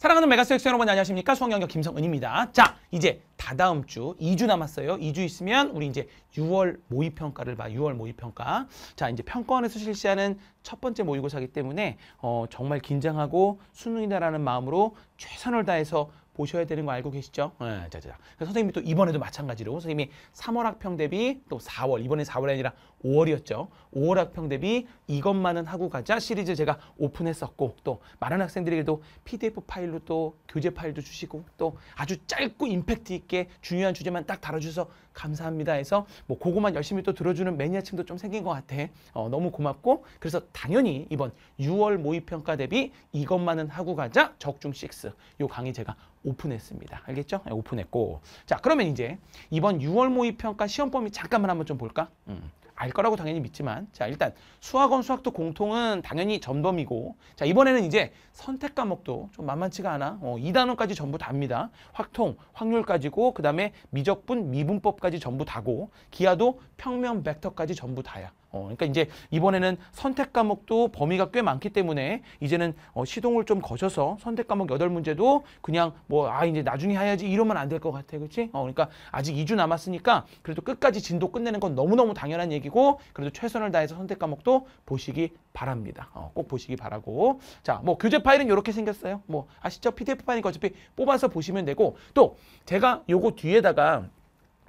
사랑하는 메가스엑스 여러분 안녕하십니까? 수학영역 김성은입니다. 자, 이제 다다음 주, 2주 남았어요. 2주 있으면 우리 이제 6월 모의평가를 봐. 6월 모의평가. 자, 이제 평가원에서 실시하는 첫 번째 모의고사기 때문에 어, 정말 긴장하고 수능이다라는 마음으로 최선을 다해서 보셔야 되는 거 알고 계시죠? 네, 자, 자, 자. 그 선생님이 또 이번에도 마찬가지로 선생님이 3월 학평 대비 또 4월 이번에 4월이 아니라 5월이었죠. 5월 학평 대비 이것만은 하고 가자 시리즈 제가 오픈했었고 또 많은 학생들에게도 PDF 파일로 또 교재 파일도 주시고 또 아주 짧고 임팩트 있게 중요한 주제만 딱 다뤄주셔서 감사합니다 해서 뭐 그것만 열심히 또 들어주는 매니아층도 좀 생긴 것 같아. 어, 너무 고맙고 그래서 당연히 이번 6월 모의평가 대비 이것만은 하고 가자 적중 6요 강의 제가 오픈했습니다. 알겠죠? 네, 오픈했고 자 그러면 이제 이번 6월 모의평가 시험 범위 잠깐만 한번 좀 볼까? 음. 알 거라고 당연히 믿지만 자 일단 수학원 수학도 공통은 당연히 전범이고 자 이번에는 이제 선택 과목도 좀 만만치가 않아 어, 2단원까지 전부 답니다 확통 확률까지고 그 다음에 미적분 미분법까지 전부 다고 기하도 평면 벡터까지 전부 다야 어, 그러니까 이제 이번에는 선택 과목도 범위가 꽤 많기 때문에 이제는 어, 시동을 좀 거셔서 선택 과목 여덟 문제도 그냥 뭐 아 이제 나중에 해야지 이러면 안 될 것 같아. 그치 어, 그러니까 아직 2주 남았으니까 그래도 끝까지 진도 끝내는 건 너무너무 당연한 얘기고 그래도 최선을 다해서 선택 과목도 보시기 바랍니다. 어, 꼭 보시기 바라고. 자, 뭐 교재 파일은 이렇게 생겼어요. 뭐 아시죠? PDF 파일이니까 어차피 뽑아서 보시면 되고 또 제가 요거 뒤에다가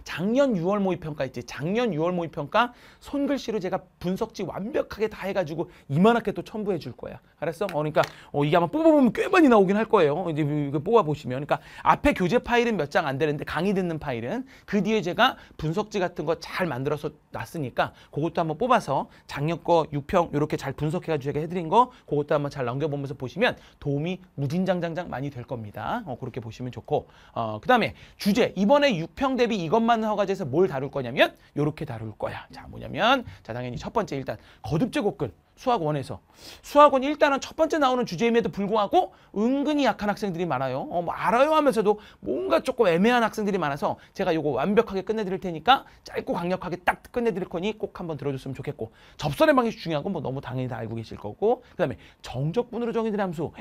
작년 6월 모의평가 있지. 작년 6월 모의평가 손글씨로 제가 분석지 완벽하게 다 해가지고 이만하게 또 첨부해 줄 거야. 알았어? 어, 그러니까 어, 이게 아마 뽑아보면 꽤 많이 나오긴 할 거예요. 어, 이제 이거 뽑아보시면. 그러니까 앞에 교재 파일은 몇 장 안 되는데 강의 듣는 파일은 그 뒤에 제가 분석지 같은 거 잘 만들어서 놨으니까 그것도 한번 뽑아서 작년 거 6평 이렇게 잘 분석해가지고 해드린 거 그것도 한번 잘 넘겨보면서 보시면 도움이 무진장장장 많이 될 겁니다. 어, 그렇게 보시면 좋고 어, 그 다음에 주제 이번에 6평 대비 이것만 위험 허가제에서 뭘 다룰 거냐면 요렇게 다룰 거야. 자, 뭐냐면 자, 당연히 첫 번째 일단 거듭 제곱근 수학원에서 수학원 일단은 첫 번째 나오는 주제임에도 불구하고 은근히 약한 학생들이 많아요. 어, 뭐 알아요 하면서도 뭔가 조금 애매한 학생들이 많아서 제가 요거 완벽하게 끝내드릴 테니까 짧고 강력하게 딱 끝내드릴 거니 꼭 한번 들어줬으면 좋겠고 접선의 방식이 중요한 건 뭐 너무 당연히 다 알고 계실 거고 그다음에 정적분으로 정의된 함수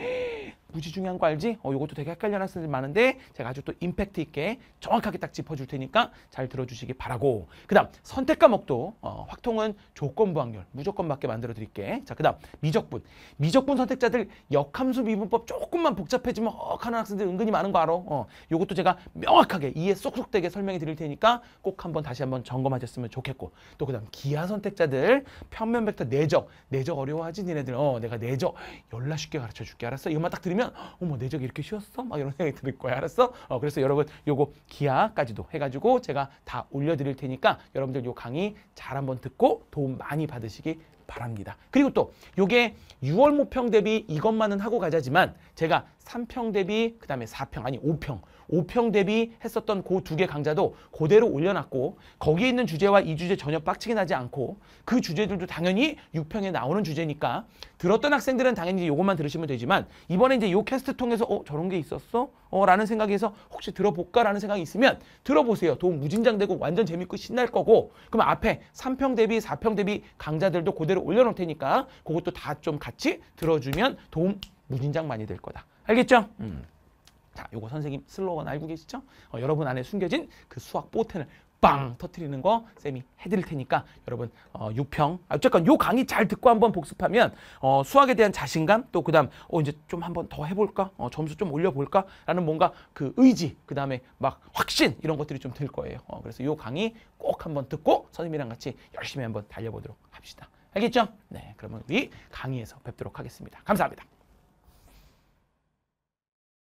무지 중요한 거 알지? 어, 이것도 되게 헷갈려하는 사람들 많은데 제가 아주 또 임팩트 있게 정확하게 딱 짚어줄 테니까 잘 들어주시기 바라고 그 다음 선택 과목도 어, 확통은 조건부 확률 무조건 맞게 만들어 드릴게 자그 다음 미적분 미적분 선택자들 역함수 미분법 조금만 복잡해지면 억 하는 학생들 은근히 많은 거 알아 어, 이것도 제가 명확하게 이해 쏙쏙되게 설명해 드릴 테니까 꼭 한번 다시 한번 점검하셨으면 좋겠고 또그 다음 기하 선택자들 평면 벡터 내적 내적 어려워하지 니네들 어 내가 내적 열나 쉽게 가르쳐 줄게 알았어 이것만 딱 들으면 보면 어머 내적 이렇게 이쉬웠어막 이런 생각이 들 거야. 알았어? 어, 그래서 여러분 요거 기하까지도 해가지고 제가 다 올려드릴 테니까 여러분들 요 강의 잘 한번 듣고 도움 많이 받으시기 바랍니다. 그리고 또 요게 6월 모평 대비 이것만은 하고 가자지만 제가 3평 대비 그다음에 4평 아니 5평 5평 대비 했었던 그 두 개 강좌도 그대로 올려놨고 거기에 있는 주제와 이 주제 전혀 빡치게 나지 않고 그 주제들도 당연히 6평에 나오는 주제니까 들었던 학생들은 당연히 이것만 들으시면 되지만 이번에 이제 요 캐스트 통해서 어 저런 게 있었어? 어 라는 생각에서 혹시 들어볼까라는 생각이 있으면 들어보세요. 도움 무진장되고 완전 재밌고 신날 거고 그럼 앞에 3평 대비 4평 대비 강좌들도 그대로 올려놓을 테니까 그것도 다 좀 같이 들어주면 도움 무진장 많이 될 거다. 알겠죠? 음. 자, 요거 선생님 슬로건 알고 계시죠? 어, 여러분 안에 숨겨진 그 수학 보텐을 빵 터트리는 거 쌤이 해드릴 테니까 여러분 어, 유평 아, 어쨌건 요 강의 잘 듣고 한번 복습하면 어, 수학에 대한 자신감 또 그다음 어 이제 좀 한번 더 해볼까 어, 점수 좀 올려볼까라는 뭔가 그 의지 그다음에 막 확신 이런 것들이 좀 들 거예요 어, 그래서 요 강의 꼭 한번 듣고 선생님이랑 같이 열심히 한번 달려보도록 합시다 알겠죠? 네 그러면 우리 강의에서 뵙도록 하겠습니다 감사합니다.